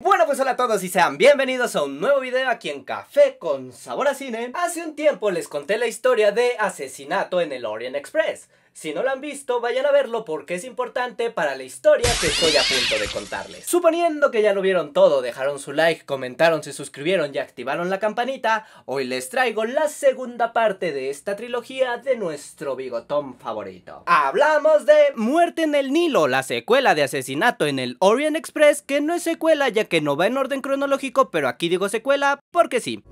Bueno pues hola a todos y sean bienvenidos a un nuevo video aquí en Café con Sabor a Cine Hace un tiempo les conté la historia de asesinato en el Orient Express si no lo han visto, vayan a verlo porque es importante para la historia que estoy a punto de contarles. Suponiendo que ya lo vieron todo, dejaron su like, comentaron, se suscribieron y activaron la campanita, hoy les traigo la segunda parte de esta trilogía de nuestro bigotón favorito. Hablamos de Muerte en el Nilo, la secuela de Asesinato en el Orient Express, que no es secuela ya que no va en orden cronológico, pero aquí digo secuela porque sí.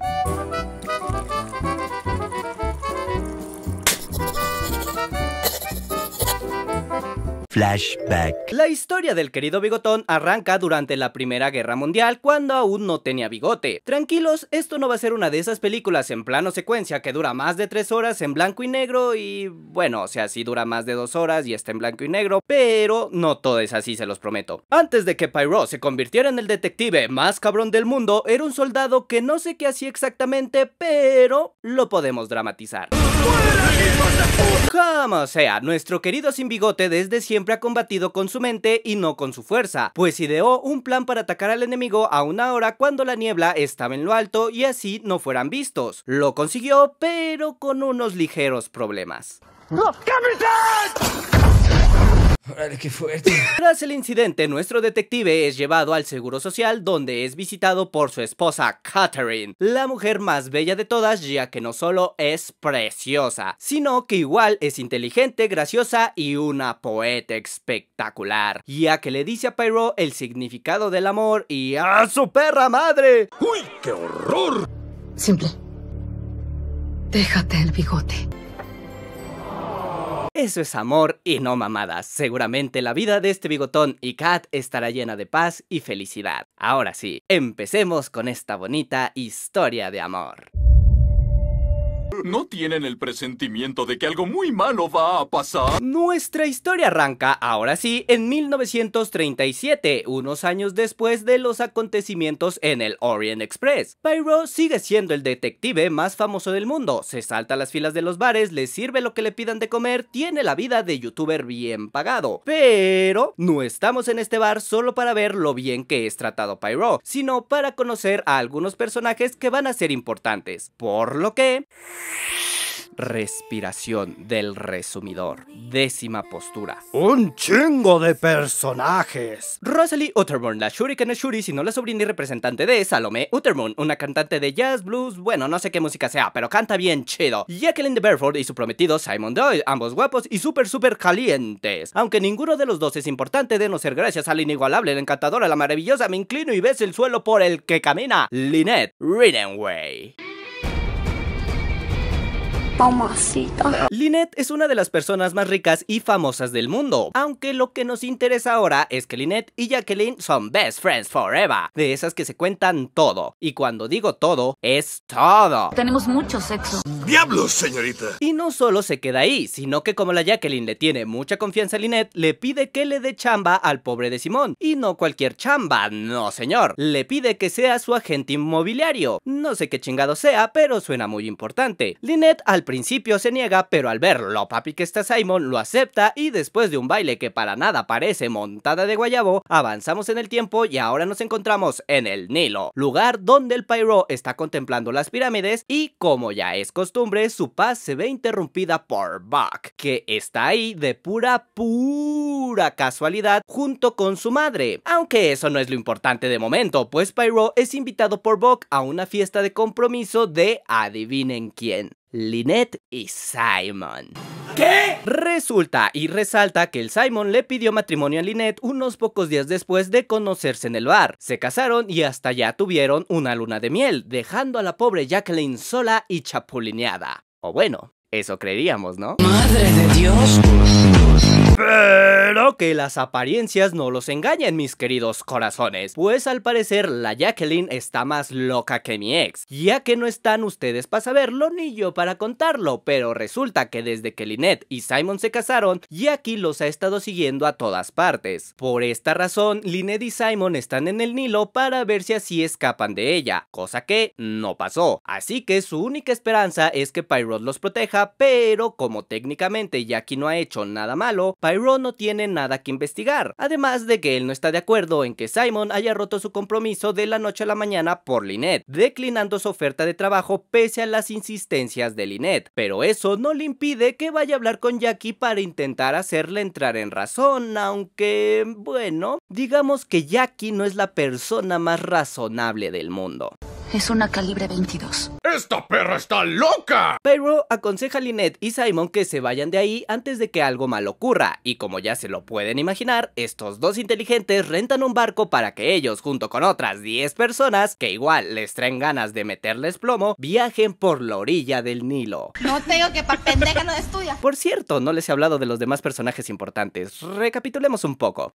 Flashback. La historia del querido Bigotón arranca durante la Primera Guerra Mundial cuando aún no tenía bigote. Tranquilos, esto no va a ser una de esas películas en plano secuencia que dura más de tres horas en blanco y negro y bueno, o sea, sí dura más de dos horas y está en blanco y negro, pero no todo es así, se los prometo. Antes de que Pyro se convirtiera en el detective más cabrón del mundo, era un soldado que no sé qué hacía exactamente, pero lo podemos dramatizar. Como sea, nuestro querido sin bigote desde siempre ha combatido con su mente y no con su fuerza, pues ideó un plan para atacar al enemigo a una hora cuando la niebla estaba en lo alto y así no fueran vistos. Lo consiguió, pero con unos ligeros problemas. ¡Capitán! qué fuerte. Tras el incidente, nuestro detective es llevado al Seguro Social donde es visitado por su esposa Catherine, la mujer más bella de todas ya que no solo es preciosa, sino que igual es inteligente, graciosa y una poeta espectacular, ya que le dice a Pyro el significado del amor y a su perra madre. ¡Uy, qué horror! Simple. Déjate el bigote. Eso es amor y no mamadas. Seguramente la vida de este bigotón y cat estará llena de paz y felicidad. Ahora sí, empecemos con esta bonita historia de amor. ¿No tienen el presentimiento de que algo muy malo va a pasar? Nuestra historia arranca, ahora sí, en 1937, unos años después de los acontecimientos en el Orient Express. Pyro sigue siendo el detective más famoso del mundo, se salta a las filas de los bares, le sirve lo que le pidan de comer, tiene la vida de youtuber bien pagado. Pero no estamos en este bar solo para ver lo bien que es tratado Pyro, sino para conocer a algunos personajes que van a ser importantes. Por lo que... Respiración del resumidor. Décima postura. ¡Un chingo de personajes! Rosalie Utterborn, la Shuriken es Shuri, sino la sobrina y representante de Salome Utterborn, una cantante de jazz, blues, bueno, no sé qué música sea, pero canta bien chido. Jacqueline de Bedford y su prometido Simon Doyle, ambos guapos y súper, súper calientes. Aunque ninguno de los dos es importante, de no ser gracias al la inigualable, la encantadora, la maravillosa, me inclino y ves el suelo por el que camina, Lynette Ridenway Lynette es una de las personas más ricas y famosas del mundo, aunque lo que nos interesa ahora es que Lynette y Jacqueline son best friends forever, de esas que se cuentan todo, y cuando digo todo, es todo. Tenemos mucho sexo. ¡Diablos, señorita! Y no solo se queda ahí, sino que como la Jacqueline le tiene mucha confianza a Lynette, le pide que le dé chamba al pobre de Simón, y no cualquier chamba, no señor, le pide que sea su agente inmobiliario, no sé qué chingado sea, pero suena muy importante. Lynette al principio se niega, pero al ver lo papi que está Simon lo acepta y después de un baile que para nada parece montada de guayabo, avanzamos en el tiempo y ahora nos encontramos en el Nilo, lugar donde el Pyro está contemplando las pirámides y como ya es costumbre, su paz se ve interrumpida por Buck, que está ahí de pura pura casualidad junto con su madre. Aunque eso no es lo importante de momento, pues Pyro es invitado por Buck a una fiesta de compromiso de adivinen quién. Lynette y Simon. ¿Qué? Resulta y resalta que el Simon le pidió matrimonio a Lynette unos pocos días después de conocerse en el bar. Se casaron y hasta ya tuvieron una luna de miel, dejando a la pobre Jacqueline sola y chapulineada. O bueno, eso creeríamos, ¿no? Madre de Dios. Pero que las apariencias no los engañen, mis queridos corazones, pues al parecer la Jacqueline está más loca que mi ex, ya que no están ustedes para saberlo ni yo para contarlo, pero resulta que desde que Lynette y Simon se casaron, Jackie los ha estado siguiendo a todas partes. Por esta razón, Lynette y Simon están en el Nilo para ver si así escapan de ella, cosa que no pasó. Así que su única esperanza es que Pyrod los proteja, pero como técnicamente Jackie no ha hecho nada malo, Byron no tiene nada que investigar, además de que él no está de acuerdo en que Simon haya roto su compromiso de la noche a la mañana por Lynette, declinando su oferta de trabajo pese a las insistencias de Lynette, pero eso no le impide que vaya a hablar con Jackie para intentar hacerle entrar en razón, aunque, bueno, digamos que Jackie no es la persona más razonable del mundo. Es una calibre 22. ¡Esta perra está loca! Pero aconseja a Lynette y Simon que se vayan de ahí antes de que algo mal ocurra, y como ya se lo pueden imaginar, estos dos inteligentes rentan un barco para que ellos, junto con otras 10 personas, que igual les traen ganas de meterles plomo, viajen por la orilla del Nilo. No tengo que pa' pendeja no es tuya. Por cierto, no les he hablado de los demás personajes importantes. Recapitulemos un poco.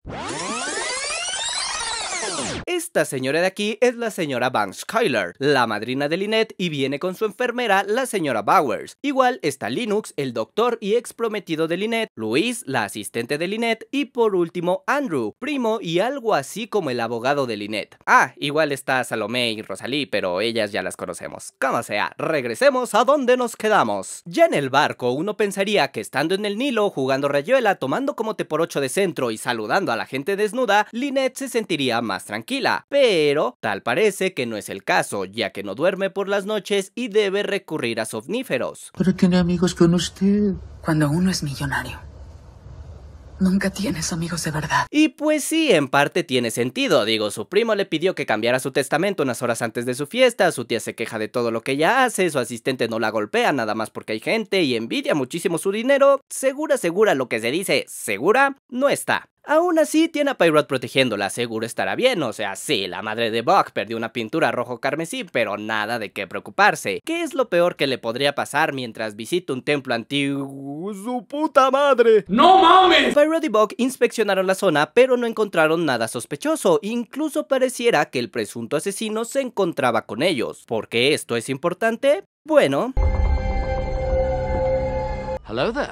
Esta señora de aquí es la señora Van Schuyler, la madrina de Lynette y viene con su enfermera, la señora Bowers. Igual está Linux, el doctor y ex prometido de Lynette, Luis, la asistente de Lynette y por último Andrew, primo y algo así como el abogado de Lynette. Ah, igual está Salomé y Rosalí, pero ellas ya las conocemos. Como sea, regresemos a donde nos quedamos. Ya en el barco uno pensaría que estando en el Nilo, jugando rayuela, tomando como te por ocho de centro y saludando a la gente desnuda, Lynette se sentiría más tranquila, pero tal parece que no es el caso, ya que no duerme por las noches y debe recurrir a somníferos. Pero tiene amigos con usted. Cuando uno es millonario, Nunca tienes amigos de verdad. Y pues sí, en parte tiene sentido. Digo, su primo le pidió que cambiara su testamento unas horas antes de su fiesta, su tía se queja de todo lo que ella hace, su asistente no la golpea nada más porque hay gente y envidia muchísimo su dinero. Segura, segura lo que se dice, segura, no está. Aún así, tiene a Pyrot protegiéndola, seguro estará bien, o sea, sí, la madre de Buck perdió una pintura rojo carmesí, pero nada de qué preocuparse. ¿Qué es lo peor que le podría pasar mientras visita un templo antiguo? ¡Su puta madre! ¡No mames! Pyrot y Buck inspeccionaron la zona, pero no encontraron nada sospechoso, incluso pareciera que el presunto asesino se encontraba con ellos. ¿Por qué esto es importante? Bueno...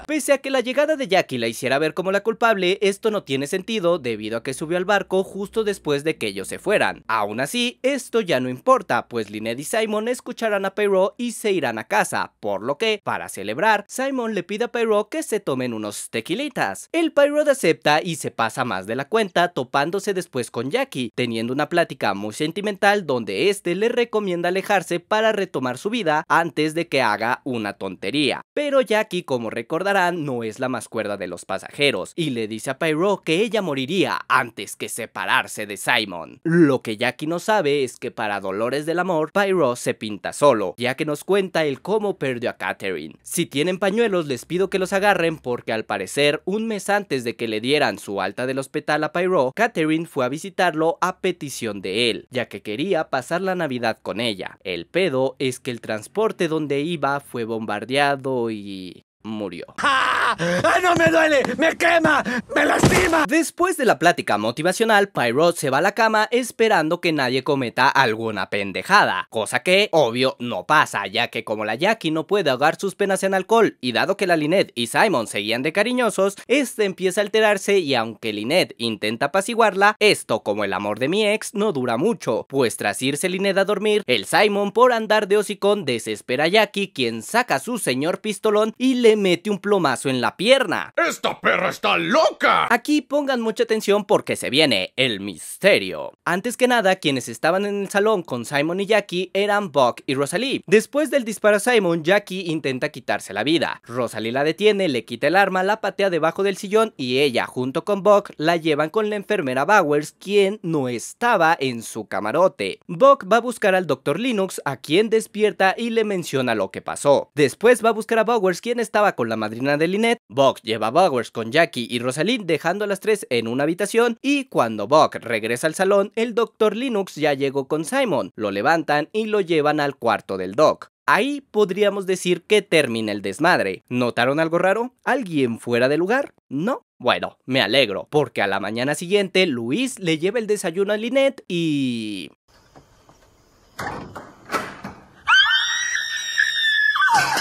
Pese a que la llegada de Jackie la hiciera ver como la culpable, esto no tiene sentido debido a que subió al barco justo después de que ellos se fueran. Aún así, esto ya no importa, pues Lynette y Simon escucharán a Pyro y se irán a casa, por lo que, para celebrar, Simon le pide a Pyro que se tomen unos tequilitas. El Pyro acepta y se pasa más de la cuenta, topándose después con Jackie, teniendo una plática muy sentimental donde este le recomienda alejarse para retomar su vida antes de que haga una tontería. Pero Jackie, como recordarán, no es la más cuerda de los pasajeros, y le dice a Pyro que ella moriría antes que separarse de Simon. Lo que Jackie no sabe es que para Dolores del Amor, Pyro se pinta solo, ya que nos cuenta el cómo perdió a Catherine. Si tienen pañuelos les pido que los agarren porque al parecer un mes antes de que le dieran su alta del hospital a Pyro, Catherine fue a visitarlo a petición de él, ya que quería pasar la Navidad con ella. El pedo es que el transporte donde iba fue bombardeado y murió. ¡Ah! ¡Ah, no me duele! ¡Me quema! ¡Me lastima! Después de la plática motivacional, Pyro se va a la cama esperando que nadie cometa alguna pendejada, cosa que, obvio, no pasa, ya que como la Jackie no puede ahogar sus penas en alcohol y dado que la Lynette y Simon seguían de cariñosos, este empieza a alterarse y aunque Lynette intenta apaciguarla, esto como el amor de mi ex no dura mucho, pues tras irse Lynette a dormir, el Simon por andar de hocicón desespera a Jackie quien saca su señor pistolón y le mete un plomazo en la pierna. ¡Esta perra está loca! Aquí pongan mucha atención porque se viene el misterio. Antes que nada, quienes estaban en el salón con Simon y Jackie eran Buck y Rosalie. Después del disparo a Simon, Jackie intenta quitarse la vida. Rosalie la detiene, le quita el arma, la patea debajo del sillón y ella, junto con Buck, la llevan con la enfermera Bowers, quien no estaba en su camarote. Buck va a buscar al Dr. Linux, a quien despierta y le menciona lo que pasó. Después va a buscar a Bowers, quien está con la madrina de Lynette, Buck lleva a Bowers con Jackie y Rosalind dejando a las tres en una habitación y cuando Buck regresa al salón, el Dr. Linux ya llegó con Simon, lo levantan y lo llevan al cuarto del Doc. Ahí podríamos decir que termina el desmadre. ¿Notaron algo raro? ¿Alguien fuera de lugar? No. Bueno, me alegro, porque a la mañana siguiente Luis le lleva el desayuno a Lynette y...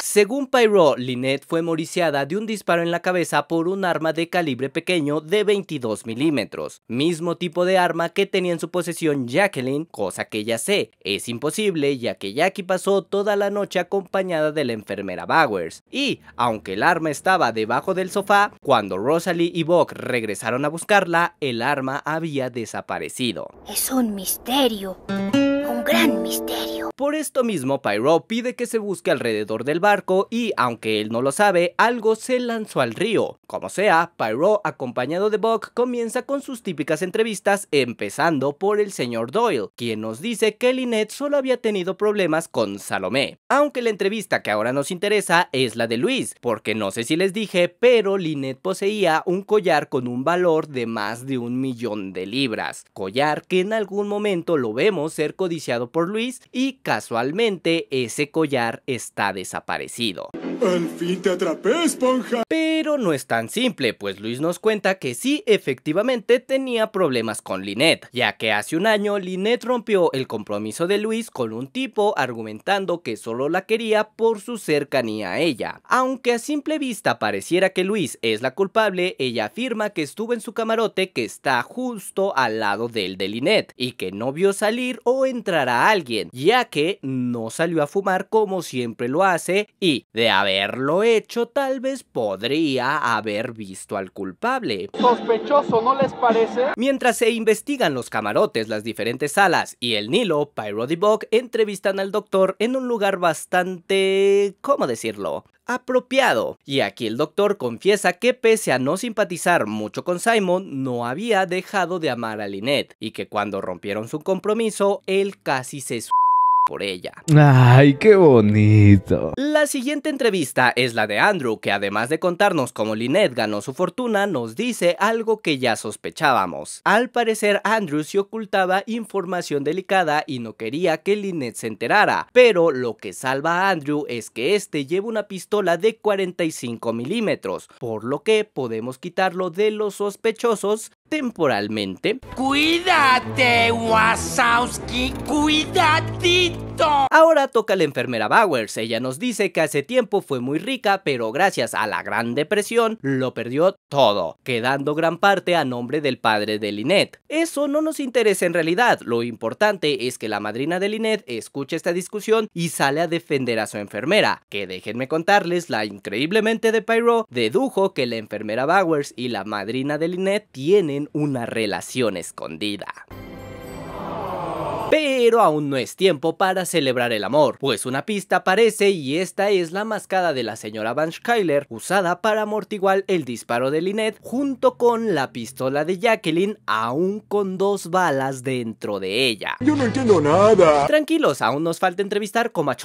Según Pyro, Lynette fue moriciada de un disparo en la cabeza por un arma de calibre pequeño de 22 milímetros, mismo tipo de arma que tenía en su posesión Jacqueline, cosa que ya sé, es imposible ya que Jackie pasó toda la noche acompañada de la enfermera Bowers, y aunque el arma estaba debajo del sofá, cuando Rosalie y Buck regresaron a buscarla, el arma había desaparecido. Es un misterio un gran misterio. Por esto mismo, Pyro pide que se busque alrededor del barco y, aunque él no lo sabe, algo se lanzó al río. Como sea, Pyro, acompañado de Buck, comienza con sus típicas entrevistas, empezando por el señor Doyle, quien nos dice que Lynette solo había tenido problemas con Salomé. Aunque la entrevista que ahora nos interesa es la de Luis, porque no sé si les dije, pero Lynette poseía un collar con un valor de más de un millón de libras, collar que en algún momento lo vemos ser codificado por Luis y casualmente ese collar está desaparecido. Pero no es tan simple, pues Luis nos cuenta que sí, efectivamente tenía problemas con Lynette, ya que hace un año Lynette rompió el compromiso de Luis con un tipo argumentando que solo la quería por su cercanía a ella. Aunque a simple vista pareciera que Luis es la culpable, ella afirma que estuvo en su camarote que está justo al lado del de Lynette y que no vio salir o entrar a alguien, ya que no salió a fumar como siempre lo hace y de haberlo hecho tal vez podría haber visto al culpable. Sospechoso, ¿no les parece? Mientras se investigan los camarotes, las diferentes salas y el Nilo, Pyro Bug entrevistan al doctor en un lugar bastante... ¿cómo decirlo? apropiado. Y aquí el doctor confiesa que pese a no simpatizar mucho con Simon, no había dejado de amar a Lynette y que cuando rompieron su compromiso, él casi se por ella. Ay, qué bonito. La siguiente entrevista es la de Andrew, que además de contarnos cómo Lynette ganó su fortuna, nos dice algo que ya sospechábamos. Al parecer, Andrew se ocultaba información delicada y no quería que Lynette se enterara, pero lo que salva a Andrew es que este lleva una pistola de 45 milímetros, por lo que podemos quitarlo de los sospechosos temporalmente. ¡Cuídate, Wasowski! ¡Cuidadito! Ahora toca la enfermera Bowers. Ella nos dice que hace tiempo fue muy rica, pero gracias a la Gran Depresión lo perdió todo, quedando gran parte a nombre del padre de Lynette. Eso no nos interesa en realidad. Lo importante es que la madrina de Lynette escuche esta discusión y sale a defender a su enfermera, que déjenme contarles, la increíblemente de Pyro dedujo que la enfermera Bowers y la madrina de Lynette tienen una relación escondida. Pero aún no es tiempo para celebrar el amor, pues una pista aparece y esta es la mascada de la señora Van Schuyler usada para amortiguar el disparo de Lynette junto con la pistola de Jacqueline aún con dos balas dentro de ella. Yo no entiendo nada. Tranquilos, aún nos falta entrevistar como a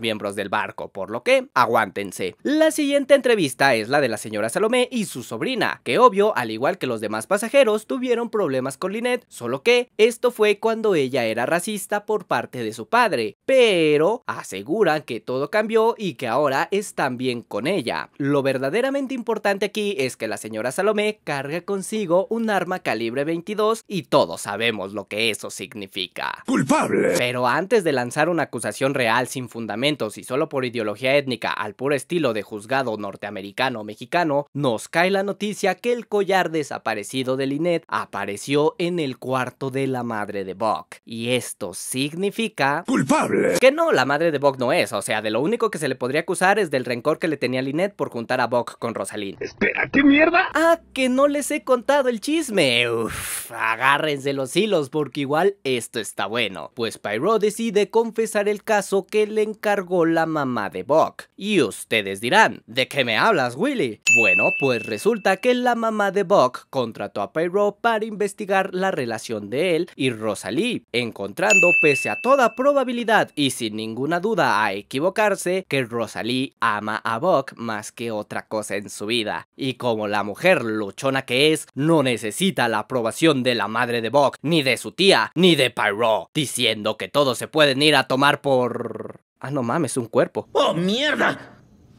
miembros del barco, por lo que aguántense. La siguiente entrevista es la de la señora Salomé y su sobrina, que obvio, al igual que los demás pasajeros, tuvieron problemas con Lynette, solo que esto fue cuando ella era racista por parte de su padre, pero aseguran que todo cambió y que ahora están bien con ella. Lo verdaderamente importante aquí es que la señora Salomé carga consigo un arma calibre 22 y todos sabemos lo que eso significa. ¡Culpable! Pero antes de lanzar una acusación real sin fundamentos y solo por ideología étnica al puro estilo de juzgado norteamericano mexicano, nos cae la noticia que el collar desaparecido de Lynette apareció en el cuarto de la madre de Buck. Y esto significa... ¡Culpable! Que no, la madre de Bog no es. O sea, de lo único que se le podría acusar es del rencor que le tenía Lynette por juntar a Bog con Rosalind. Espera, ¿qué mierda? Ah, que no les he contado el chisme. Uff, agárrense los hilos porque igual esto está bueno. Pues Pyro decide confesar el caso que le encargó la mamá de Bog. Y ustedes dirán, ¿de qué me hablas, Willy? Bueno, pues resulta que la mamá de Bog contrató a Pyro para investigar la relación de él y Rosalie encontrando pese a toda probabilidad y sin ninguna duda a equivocarse que Rosalie ama a Buck más que otra cosa en su vida. Y como la mujer luchona que es, no necesita la aprobación de la madre de Buck, ni de su tía, ni de Pyro, diciendo que todos se pueden ir a tomar por... Ah, no mames, un cuerpo. ¡Oh, mierda!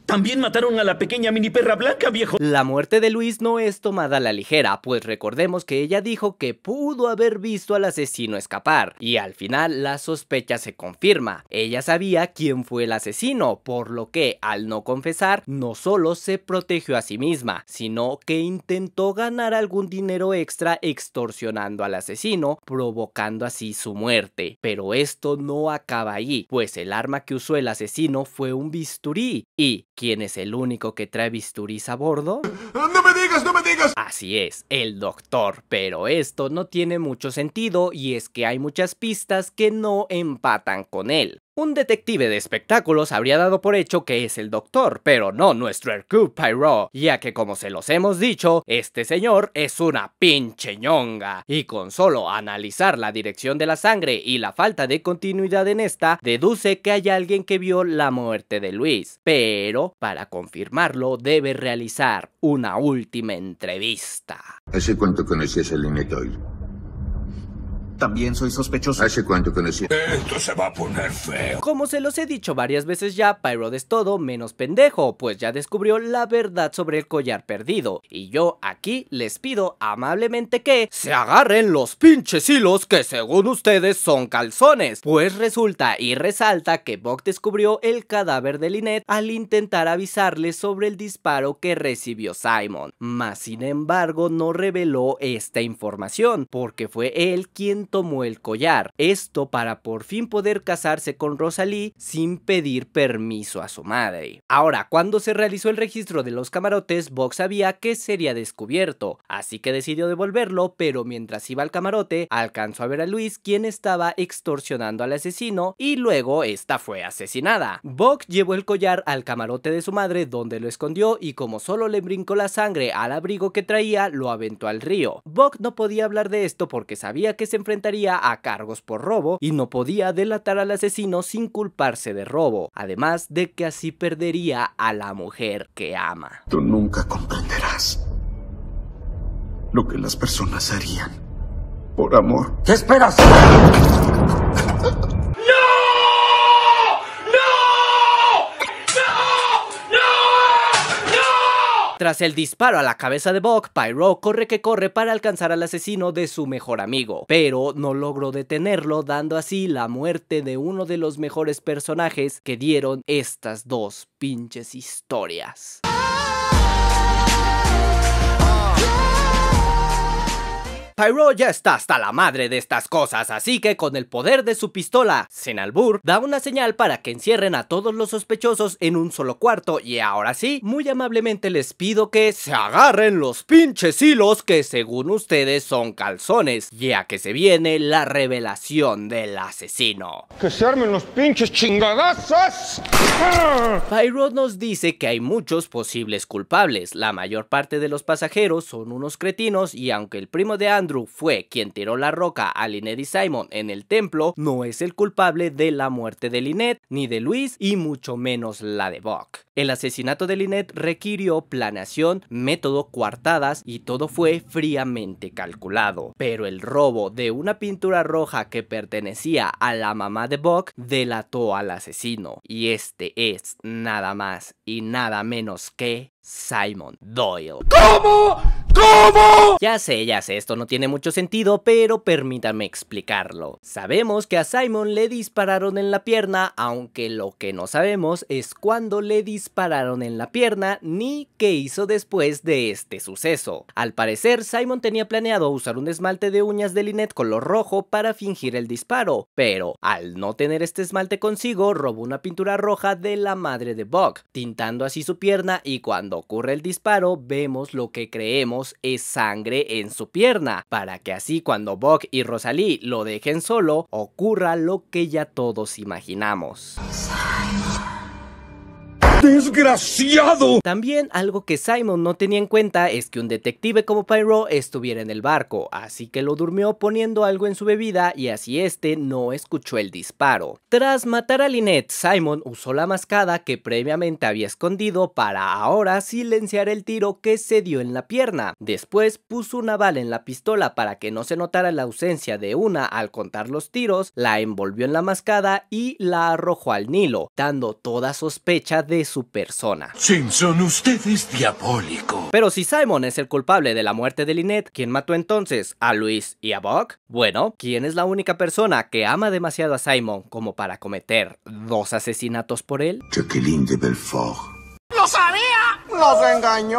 También mataron a la pequeña mini perra blanca, viejo. La muerte de Luis no es tomada a la ligera, pues recordemos que ella dijo que pudo haber visto al asesino escapar, y al final la sospecha se confirma. Ella sabía quién fue el asesino, por lo que al no confesar, no solo se protegió a sí misma, sino que intentó ganar algún dinero extra extorsionando al asesino, provocando así su muerte. Pero esto no acaba ahí, pues el arma que usó el asesino fue un bisturí, y ¿Quién es el único que trae bisturiz a bordo. ¡No me digas, no me digas! Así es, el doctor, pero esto no tiene mucho sentido y es que hay muchas pistas que no empatan con él. Un detective de espectáculos habría dado por hecho que es el doctor, pero no nuestro Hercule Poirot, ya que como se los hemos dicho, este señor es una pinche ñonga, y con solo analizar la dirección de la sangre y la falta de continuidad en esta, deduce que hay alguien que vio la muerte de Luis, pero para confirmarlo debe realizar una última entrevista. ¿Hace cuánto conocías a Lynette también soy sospechoso. ¿Hace cuánto conocí? Esto se va a poner feo. Como se los he dicho varias veces ya, Pyro es todo menos pendejo, pues ya descubrió la verdad sobre el collar perdido. Y yo aquí les pido amablemente que se agarren los pinches hilos que según ustedes son calzones. Pues resulta y resalta que Bok descubrió el cadáver de Lynette al intentar avisarle sobre el disparo que recibió Simon. Mas sin embargo no reveló esta información, porque fue él quien tomó el collar, esto para por fin poder casarse con Rosalie sin pedir permiso a su madre. Ahora, cuando se realizó el registro de los camarotes, Vox sabía que sería descubierto, así que decidió devolverlo, pero mientras iba al camarote, alcanzó a ver a Luis, quien estaba extorsionando al asesino, y luego esta fue asesinada. Vox llevó el collar al camarote de su madre, donde lo escondió, y como solo le brincó la sangre al abrigo que traía, lo aventó al río. Vox no podía hablar de esto porque sabía que se enfrentaba a cargos por robo y no podía delatar al asesino sin culparse de robo, además de que así perdería a la mujer que ama. Tú nunca comprenderás lo que las personas harían por amor. ¿Qué esperas? Tras el disparo a la cabeza de Bog, Pyro corre que corre para alcanzar al asesino de su mejor amigo, pero no logró detenerlo dando así la muerte de uno de los mejores personajes que dieron estas dos pinches historias. Pyro ya está hasta la madre de estas cosas, así que con el poder de su pistola, Senalbur da una señal para que encierren a todos los sospechosos en un solo cuarto y ahora sí, muy amablemente les pido que se agarren los pinches hilos que según ustedes son calzones, ya que se viene la revelación del asesino. ¡Que se armen los pinches chingadazos! Pyro nos dice que hay muchos posibles culpables, la mayor parte de los pasajeros son unos cretinos y aunque el primo de Andrew Andrew fue quien tiró la roca a Lynette y Simon en el templo, no es el culpable de la muerte de Lynette, ni de Luis, y mucho menos la de Buck. El asesinato de Lynette requirió planeación, método, coartadas y todo fue fríamente calculado. Pero el robo de una pintura roja que pertenecía a la mamá de Buck delató al asesino. Y este es nada más y nada menos que Simon Doyle. ¿Cómo? Ya sé, ya sé, esto no tiene mucho sentido, pero permítame explicarlo. Sabemos que a Simon le dispararon en la pierna, aunque lo que no sabemos es cuándo le dispararon en la pierna ni qué hizo después de este suceso. Al parecer, Simon tenía planeado usar un esmalte de uñas de Linet color rojo para fingir el disparo, pero al no tener este esmalte consigo, robó una pintura roja de la madre de Buck, tintando así su pierna y cuando ocurre el disparo, vemos lo que creemos es sangre en su pierna, para que así cuando Bog y Rosalie lo dejen solo, ocurra lo que ya todos imaginamos. ¡Desgraciado! También algo que Simon no tenía en cuenta es que un detective como Pyro estuviera en el barco, así que lo durmió poniendo algo en su bebida y así este no escuchó el disparo. Tras matar a Lynette, Simon usó la mascada que previamente había escondido para ahora silenciar el tiro que se dio en la pierna. Después puso una bala en la pistola para que no se notara la ausencia de una al contar los tiros, la envolvió en la mascada y la arrojó al Nilo, dando toda sospecha de su persona. Simpson, usted diabólico. Pero si Simon es el culpable de la muerte de Lynette, ¿quién mató entonces a Luis y a Buck? Bueno, ¿quién es la única persona que ama demasiado a Simon como para cometer dos asesinatos por él? Jacqueline de Belfort. ¡Lo sabía!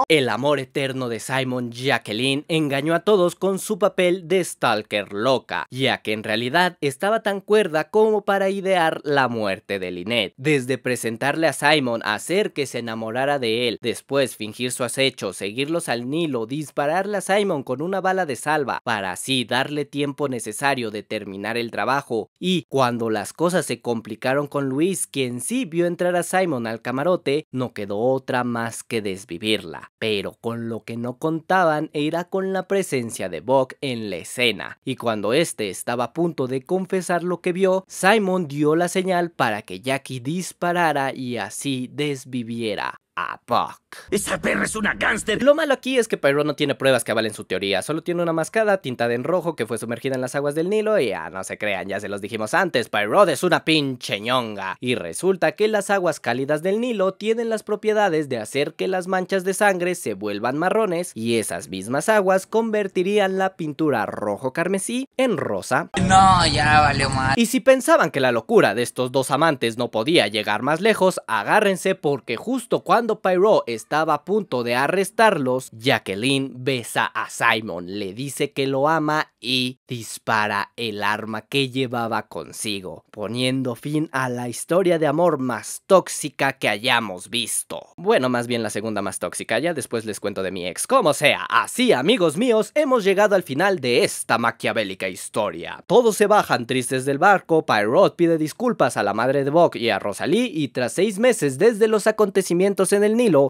El amor eterno de Simon Jacqueline engañó a todos con su papel de Stalker loca, ya que en realidad estaba tan cuerda como para idear la muerte de Lynette. Desde presentarle a Simon, hacer que se enamorara de él, después fingir su acecho, seguirlos al Nilo, dispararle a Simon con una bala de salva, para así darle tiempo necesario de terminar el trabajo, y cuando las cosas se complicaron con Luis, quien sí vio entrar a Simon al camarote, no quedó otra más que de desvivirla, pero con lo que no contaban era con la presencia de Buck en la escena, y cuando este estaba a punto de confesar lo que vio, Simon dio la señal para que Jackie disparara y así desviviera a Buck. Esa perra es una gánster. Lo malo aquí es que Pyro no tiene pruebas que avalen su teoría, solo tiene una mascada tintada en rojo que fue sumergida en las aguas del Nilo y ah, no se crean, ya se los dijimos antes, Pyro es una pinche ñonga. Y resulta que las aguas cálidas del Nilo tienen las propiedades de hacer que las manchas de sangre se vuelvan marrones y esas mismas aguas convertirían la pintura rojo carmesí en rosa. No, ya valió mal. Y si pensaban que la locura de estos dos amantes no podía llegar más lejos, agárrense porque justo cuando Pyro es estaba a punto de arrestarlos, Jacqueline besa a Simon, le dice que lo ama y dispara el arma que llevaba consigo, poniendo fin a la historia de amor más tóxica que hayamos visto. Bueno, más bien la segunda más tóxica, ya después les cuento de mi ex. Como sea, así amigos míos, hemos llegado al final de esta maquiavélica historia. Todos se bajan tristes del barco, Pyrot pide disculpas a la madre de Bok y a Rosalie y tras seis meses desde los acontecimientos en el Nilo,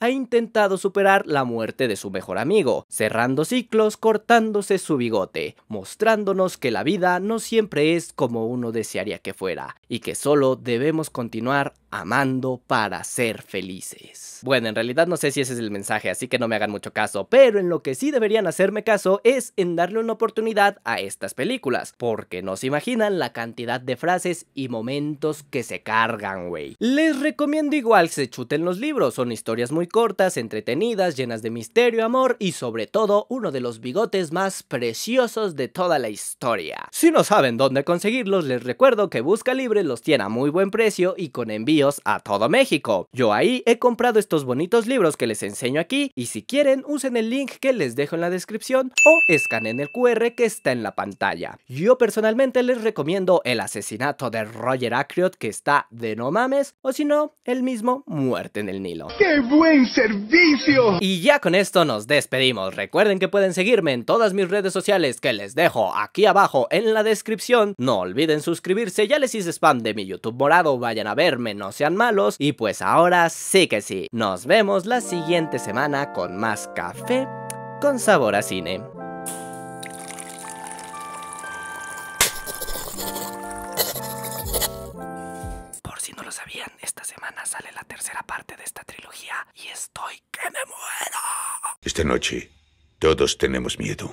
ha intentado superar la muerte de su mejor amigo, cerrando ciclos cortándose su bigote, mostrándonos que la vida no siempre es como uno desearía que fuera, y que solo debemos continuar amando para ser felices. Bueno, en realidad no sé si ese es el mensaje, así que no me hagan mucho caso, pero en lo que sí deberían hacerme caso es en darle una oportunidad a estas películas, porque no se imaginan la cantidad de frases y momentos que se cargan, güey. Les recomiendo igual que se chuten los libros, son historias muy cortas, entretenidas, llenas de misterio, amor y sobre todo uno de los bigotes más preciosos de toda la historia. Si no saben dónde conseguirlos, les recuerdo que Busca Libre los tiene a muy buen precio y con envío a todo México. Yo ahí he comprado estos bonitos libros que les enseño aquí y si quieren usen el link que les dejo en la descripción o escanen el QR que está en la pantalla. Yo personalmente les recomiendo El asesinato de Roger Acriot que está de no mames o si no, el mismo Muerte en el Nilo. ¡Qué buen servicio! Y ya con esto nos despedimos. Recuerden que pueden seguirme en todas mis redes sociales que les dejo aquí abajo en la descripción. No olviden suscribirse, ya les hice spam de mi YouTube morado, vayan a verme, sean malos y pues ahora sí que sí. Nos vemos la siguiente semana con más café con sabor a cine. Por si no lo sabían, esta semana sale la tercera parte de esta trilogía y estoy que me muero. Esta noche todos tenemos miedo.